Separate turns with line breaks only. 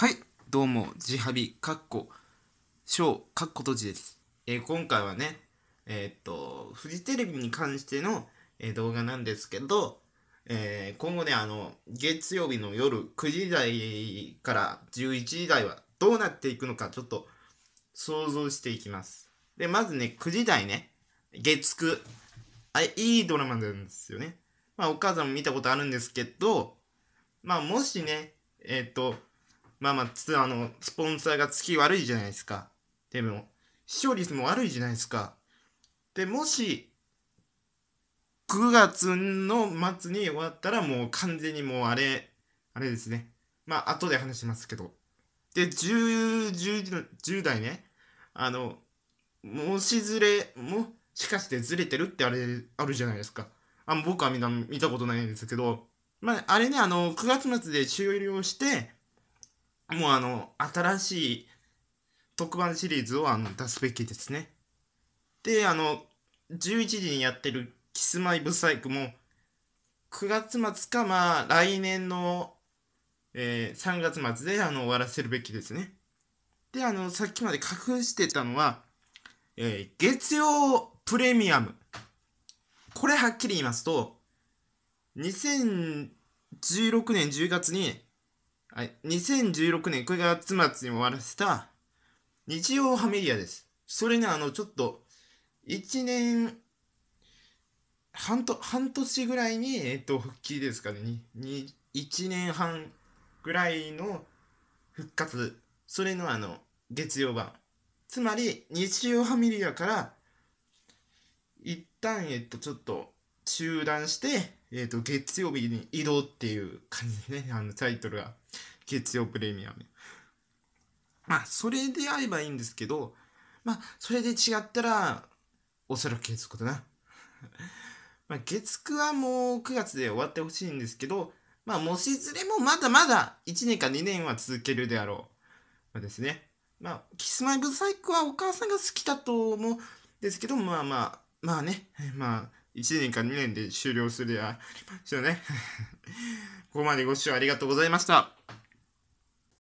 はい、どうも、ジハビ、カッコ、ショー、カッコ閉じです。えー、今回はね、えー、っと、フジテレビに関しての、えー、動画なんですけど、え今後ね、あの、月曜日の夜9時台から11時台はどうなっていくのかちょっと想像していきます。で、まずね、9時台ね、月9。あれ、いいドラマなんですよね。まあ、お母さんも見たことあるんですけど、まあ、もしね、えっと、まあまあ、つあの、スポンサーが付き悪いじゃないですか。でも、視聴率も悪いじゃないですか。で、もし、9月の末に終わったらもう完全にもうあれ、あれですね。まあ、後で話しますけど。で、10、10, 10代ね、あの、もしずれ、もしかしてずれてるってあれ、あるじゃないですか。あ僕はみんな見たことないんですけど、まあ、あれね、あの、9月末で終了して、もうあの、新しい特番シリーズをあの出すべきですね。で、あの、11時にやってるキスマイブサイクも、9月末か、まあ、来年の、えー、3月末であの終わらせるべきですね。で、あの、さっきまで隠してたのは、えー、月曜プレミアム。これはっきり言いますと、2016年10月にはい、2016年9月末に終わらせた日曜ファミリアです。それね、あの、ちょっと、1年、半と半年ぐらいに、えっと、復帰ですかねにに、1年半ぐらいの復活、それのあの、月曜版。つまり、日曜ファミリアから、一旦、えっと、ちょっと、中断して、えー、と、月曜日に移動っていう感じでね、あの、タイトルが、月曜プレミアム。まあ、それであればいいんですけど、まあ、それで違ったら、おそらく月9だな。まあ、月9はもう9月で終わってほしいんですけど、まあ、もしずれもまだまだ1年か2年は続けるであろう。まあ、ですね。まあ、キスマイブサイクはお母さんが好きだと思うんですけど、まあまあ、まあね、まあ、1年か2年で終了するではありましうね。ここまでご視聴ありがとうございました。